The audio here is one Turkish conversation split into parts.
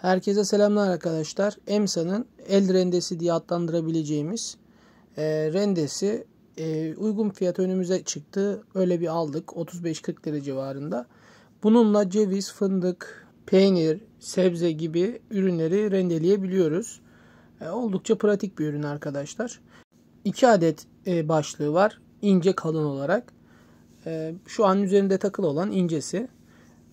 Herkese selamlar arkadaşlar. EMSA'nın el rendesi diye adlandırabileceğimiz e, rendesi e, uygun fiyat önümüze çıktı. Öyle bir aldık 35-40 lira civarında. Bununla ceviz, fındık, peynir, sebze gibi ürünleri rendeleyebiliyoruz. E, oldukça pratik bir ürün arkadaşlar. 2 adet e, başlığı var ince kalın olarak. E, şu an üzerinde takılı olan incesi.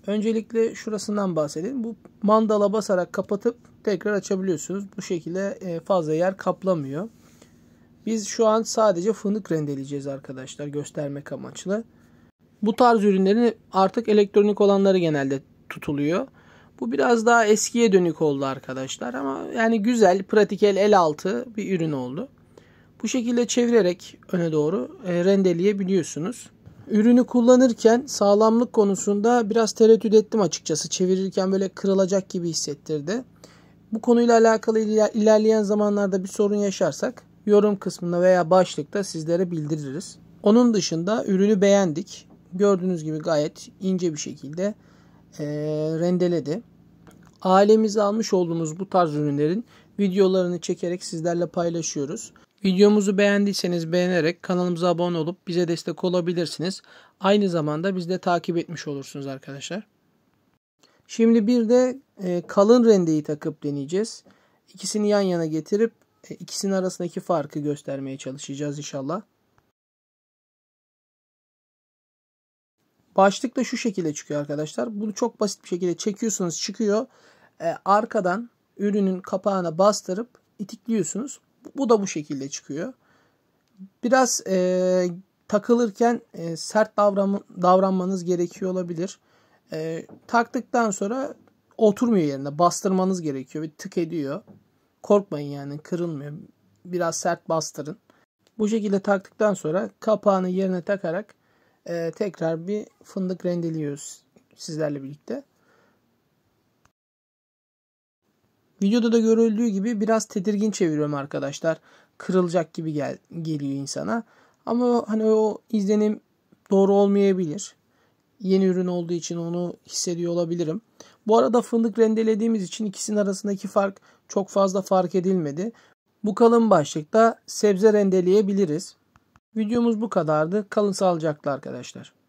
Öncelikle şurasından bahsedeyim. Bu mandala basarak kapatıp tekrar açabiliyorsunuz. Bu şekilde e, fazla yer kaplamıyor. Biz şu an sadece fındık rendeleyeceğiz arkadaşlar göstermek amaçlı. Bu tarz ürünlerin artık elektronik olanları genelde tutuluyor. Bu biraz daha eskiye dönük oldu arkadaşlar ama yani güzel, pratikel el, el altı bir ürün oldu. Bu şekilde çevirerek öne doğru e, rendeleyebiliyorsunuz. Ürünü kullanırken sağlamlık konusunda biraz tereddüt ettim açıkçası. Çevirirken böyle kırılacak gibi hissettirdi. Bu konuyla alakalı ilerleyen zamanlarda bir sorun yaşarsak yorum kısmında veya başlıkta sizlere bildiririz. Onun dışında ürünü beğendik. Gördüğünüz gibi gayet ince bir şekilde e, rendeledi. Ailemize almış olduğumuz bu tarz ürünlerin videolarını çekerek sizlerle paylaşıyoruz. Videomuzu beğendiyseniz beğenerek kanalımıza abone olup bize destek olabilirsiniz. Aynı zamanda biz de takip etmiş olursunuz arkadaşlar. Şimdi bir de e, kalın rendeyi takıp deneyeceğiz. İkisini yan yana getirip e, ikisinin arasındaki farkı göstermeye çalışacağız inşallah. Başlık da şu şekilde çıkıyor arkadaşlar. Bunu çok basit bir şekilde çekiyorsunuz çıkıyor. E, arkadan ürünün kapağına bastırıp itikliyorsunuz. Bu da bu şekilde çıkıyor. Biraz e, takılırken e, sert davran davranmanız gerekiyor olabilir. E, taktıktan sonra oturmuyor yerine. Bastırmanız gerekiyor ve tık ediyor. Korkmayın yani kırılmıyor. Biraz sert bastırın. Bu şekilde taktıktan sonra kapağını yerine takarak e, tekrar bir fındık rendeliyoruz sizlerle birlikte. Videoda da görüldüğü gibi biraz tedirgin çeviriyorum arkadaşlar. Kırılacak gibi gel geliyor insana. Ama hani o izlenim doğru olmayabilir. Yeni ürün olduğu için onu hissediyor olabilirim. Bu arada fındık rendelediğimiz için ikisinin arasındaki fark çok fazla fark edilmedi. Bu kalın başlıkta sebze rendeleyebiliriz. Videomuz bu kadardı. Kalın sağlıcakla arkadaşlar.